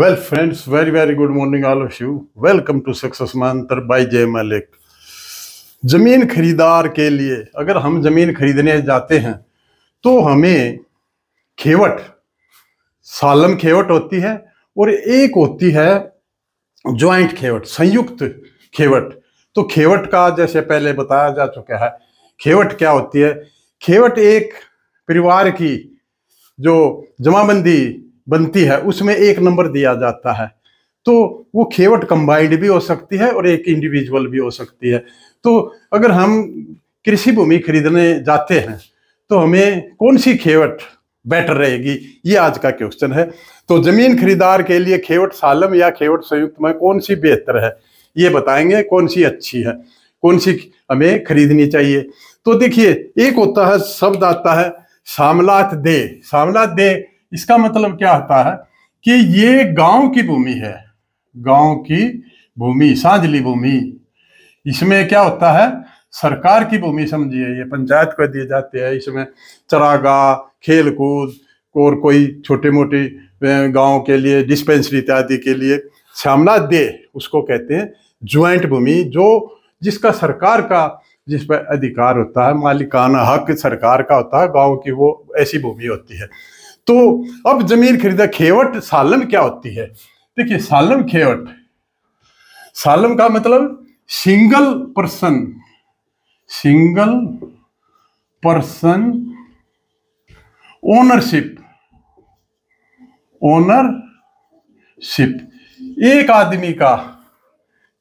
well friends very very good morning all of you welcome to success Mantra by जय मलिक जमीन खरीदार के लिए अगर हम जमीन खरीदने जाते हैं तो हमें खेवट सालम खेवट होती है और एक होती है ज्वाइंट खेवट संयुक्त खेवट तो खेवट का जैसे पहले बताया जा चुका है खेवट क्या होती है खेवट एक परिवार की जो जमाबंदी बनती है उसमें एक नंबर दिया जाता है तो वो खेवट कंबाइंड भी हो सकती है और एक इंडिविजुअल भी हो सकती है तो अगर हम कृषि भूमि खरीदने जाते हैं तो हमें कौन सी खेवट बेटर रहेगी ये आज का क्वेश्चन है तो जमीन खरीदार के लिए खेवट सालम या खेवट संयुक्त में कौन सी बेहतर है ये बताएंगे कौन सी अच्छी है कौन सी हमें खरीदनी चाहिए तो देखिए एक होता है शब्द आता है सामलात दे सामलात दे इसका मतलब क्या होता है कि ये गांव की भूमि है गांव की भूमि सांझली भूमि इसमें क्या होता है सरकार की भूमि समझिए ये पंचायत को दिए जाते हैं इसमें चरागाह खेल कूद और कोई छोटे मोटे गांव के लिए डिस्पेंसरी इत्यादि के लिए सामना दे उसको कहते हैं ज्वाइंट भूमि जो जिसका सरकार का जिस पर अधिकार होता है मालिकाना हक सरकार का होता है गांव की वो ऐसी भूमि होती है तो अब जमीन खरीदा खेवट सालम क्या होती है देखिए सालम खेवट सालम का मतलब single person single person ownership ownership एक आदमी का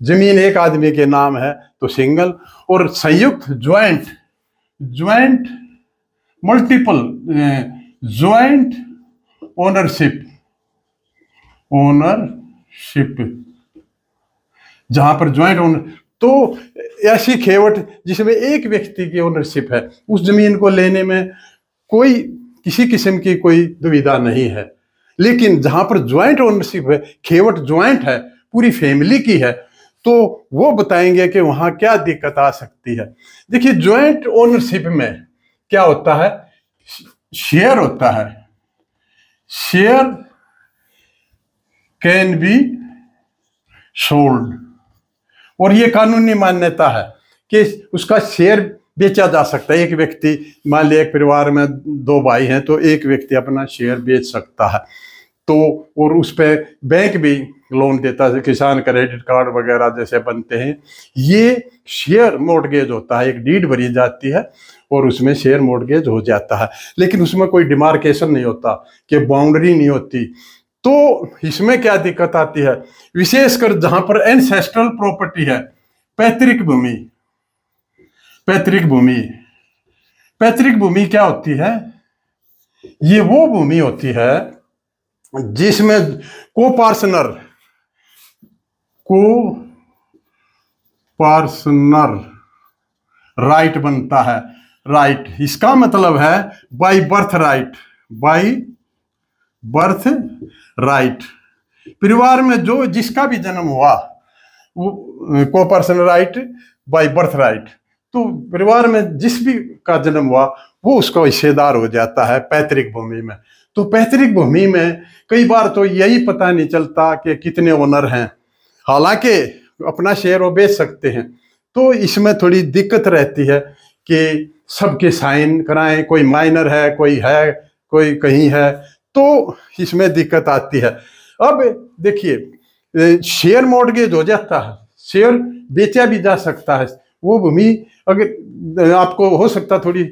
जमीन एक आदमी के नाम है तो सिंगल और संयुक्त joint joint multiple joint ownership ownership जहां पर ज्वाइंट ओनर तो ऐसी खेवट जिसमें एक व्यक्ति की ओनरशिप है उस जमीन को लेने में कोई किसी किस्म की कोई दुविधा नहीं है लेकिन जहां पर ज्वाइंट ओनरशिप है खेवट ज्वाइंट है पूरी फैमिली की है तो वो बताएंगे कि वहां क्या दिक्कत आ सकती है देखिए ज्वाइंट ओनरशिप में क्या होता है शेयर होता है शेयर कैन बी सोल्ड और ये कानूनी मान्यता है कि उसका शेयर बेचा जा सकता है एक व्यक्ति मान लिया एक परिवार में दो भाई हैं तो एक व्यक्ति अपना शेयर बेच सकता है तो और उस पर बैंक भी लोन देता है किसान क्रेडिट कार्ड वगैरह जैसे बनते हैं ये शेयर मोडगेज होता है एक डीड भरी जाती है और उसमें शेयर मोर्टगेज हो जाता है लेकिन उसमें कोई डिमार्केशन नहीं होता कि बाउंड्री नहीं होती तो इसमें क्या दिक्कत आती है विशेषकर जहां पर एनसेस्ट्रल प्रॉपर्टी है पैतृक भूमि पैतृक भूमि पैतृक भूमि क्या होती है ये वो भूमि होती है जिसमें को पार्सनर को पार्सनर राइट बनता है राइट इसका मतलब है by birth right by birth right परिवार में जो जिसका भी जन्म हुआ वो को person right by birth right तो परिवार में जिस भी का जन्म हुआ वो उसका हिस्सेदार हो जाता है पैतृक भूमि में तो पैतृक भूमि में कई बार तो यही पता नहीं चलता कि कितने ओनर हैं हालांकि अपना शेयर वो बेच सकते हैं तो इसमें थोड़ी दिक्कत रहती है कि सबके साइन कराएं कोई माइनर है कोई है कोई कहीं है तो इसमें दिक्कत आती है अब देखिए शेयर मोडगेज हो जाता है शेयर बेचा भी जा सकता है वो भूमि अगर आपको हो सकता थोड़ी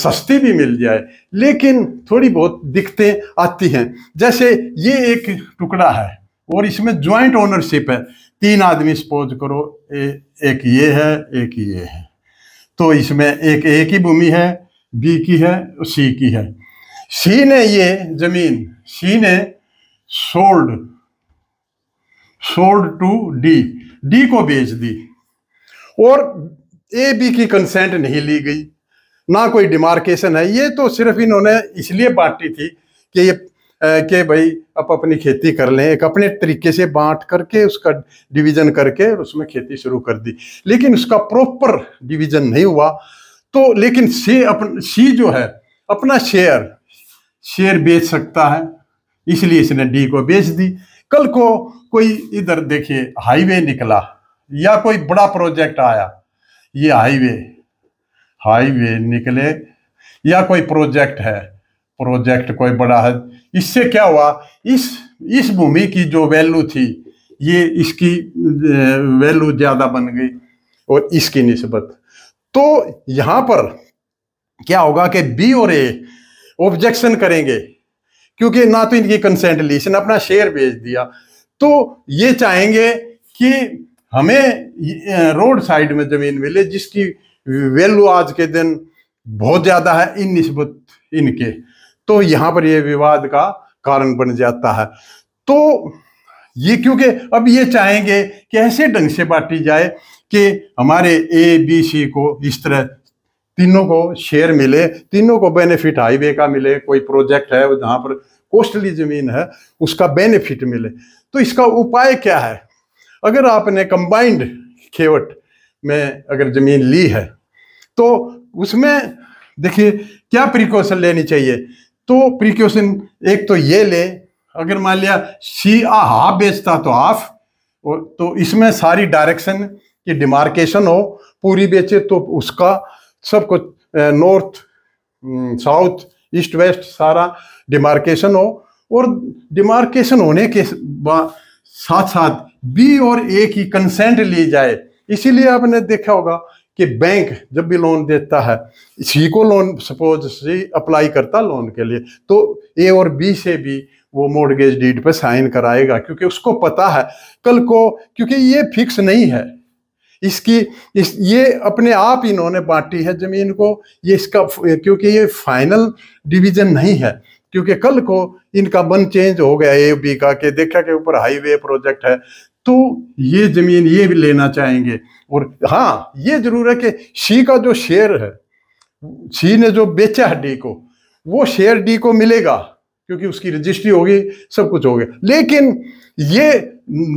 सस्ती भी मिल जाए लेकिन थोड़ी बहुत दिक्कतें आती हैं जैसे ये एक टुकड़ा है और इसमें ज्वाइंट ओनरशिप है तीन आदमी सपोज करो ए, एक ये है एक ये है तो इसमें एक ए की भूमि है बी की है और सी की है सी ने ये जमीन सी ने sold sold to D D को बेच दी और ए बी की कंसेंट नहीं ली गई ना कोई डिमार्केशन है ये तो सिर्फ इन्होंने इसलिए बांटी थी कि ये कि भाई आप अपनी खेती कर लें एक अपने तरीके से बांट करके उसका डिवीज़न करके उसमें खेती शुरू कर दी लेकिन उसका प्रॉपर डिवीज़न नहीं हुआ तो लेकिन सी अपन सी जो है अपना शेयर शेयर बेच सकता है इसलिए इसने डी को बेच दी कल को कोई इधर देखिए हाईवे निकला या कोई बड़ा प्रोजेक्ट आया ये हाईवे हाईवे निकले या कोई प्रोजेक्ट है प्रोजेक्ट कोई बड़ा है इससे क्या हुआ इस इस भूमि की जो वैल्यू थी ये इसकी वैल्यू ज़्यादा बन गई और इसकी नस्बत तो यहाँ पर क्या होगा कि बी और ए ऑब्जेक्शन करेंगे क्योंकि ना तो इनकी कंसेंट ली इसने अपना शेयर बेच दिया तो ये चाहेंगे कि हमें रोड साइड में ज़मीन मिले जिसकी वैल्यू आज के दिन बहुत ज़्यादा है इन नस्बत इनके तो यहां पर यह विवाद का कारण बन जाता है तो ये क्योंकि अब ये चाहेंगे कि ऐसे ढंग से बांटी जाए कि हमारे ए बी सी को इस तरह तीनों को शेयर मिले तीनों को बेनिफिट हाईवे का मिले कोई प्रोजेक्ट है जहां पर कोस्टली जमीन है उसका बेनिफिट मिले तो इसका उपाय क्या है अगर आपने कंबाइंड खेवट में अगर जमीन ली है तो उसमें देखिए क्या प्रिकॉशन लेनी चाहिए तो प्रिक्योशन एक तो ये ले अगर मान लिया सी आ हाफ बेचता तो हाफ तो इसमें सारी डायरेक्शन की डिमार्केशन हो पूरी बेचे तो उसका सब कुछ नॉर्थ साउथ ईस्ट वेस्ट सारा डिमार्केशन हो और डिमार्केशन होने के साथ साथ बी और ए की कंसेंट ली जाए इसीलिए आपने देखा होगा कि बैंक जब भी लोन देता है सी को लोन सपोज सी अप्लाई करता लोन के लिए तो ए और बी से भी वो मोर्गेज डीड पर साइन कराएगा क्योंकि उसको पता है कल को क्योंकि ये फिक्स नहीं है इसकी इस ये अपने आप इन्होंने बांटी है जमीन को ये इसका क्योंकि ये फाइनल डिवीजन नहीं है क्योंकि कल को इनका मन चेंज हो गया ए बी का के देखा के ऊपर हाईवे प्रोजेक्ट है तो ये जमीन ये भी लेना चाहेंगे और हाँ ये जरूर है कि शी का जो शेयर है शी ने जो बेचा है डी को वो शेयर डी को मिलेगा क्योंकि उसकी रजिस्ट्री होगी सब कुछ होगा लेकिन ये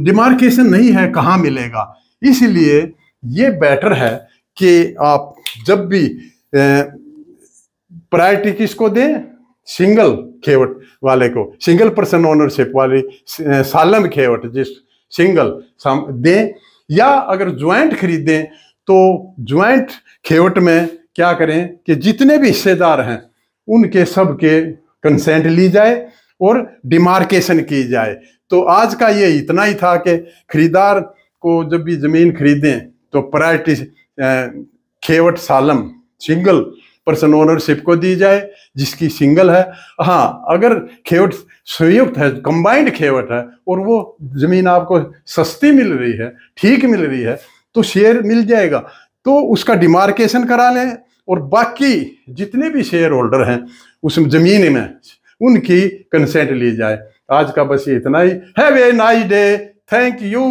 डिमार्केशन नहीं है कहाँ मिलेगा इसलिए ये बेटर है कि आप जब भी प्रायरिटी किसको दें सिंगल खेवट वाले को सिंगल पर्सन ओनरशिप वाली सालम खेवट जिस सिंगल दें या अगर ज्वाइंट खरीदें तो ज्वाइंट खेवट में क्या करें कि जितने भी हिस्सेदार हैं उनके सब के कंसेंट ली जाए और डिमार्केशन की जाए तो आज का ये इतना ही था कि खरीदार को जब भी ज़मीन खरीदें तो प्रायरिटी खेवट सालम सिंगल पर्सन ओनरशिप को दी जाए जिसकी सिंगल है हाँ अगर खेवट संयुक्त है कंबाइंड खेवट है और वो जमीन आपको सस्ती मिल रही है ठीक मिल रही है तो शेयर मिल जाएगा तो उसका डिमार्केशन करा लें और बाकी जितने भी शेयर होल्डर हैं उस जमीन में उनकी कंसेंट ली जाए आज का बस इतना ही have a nice day thank you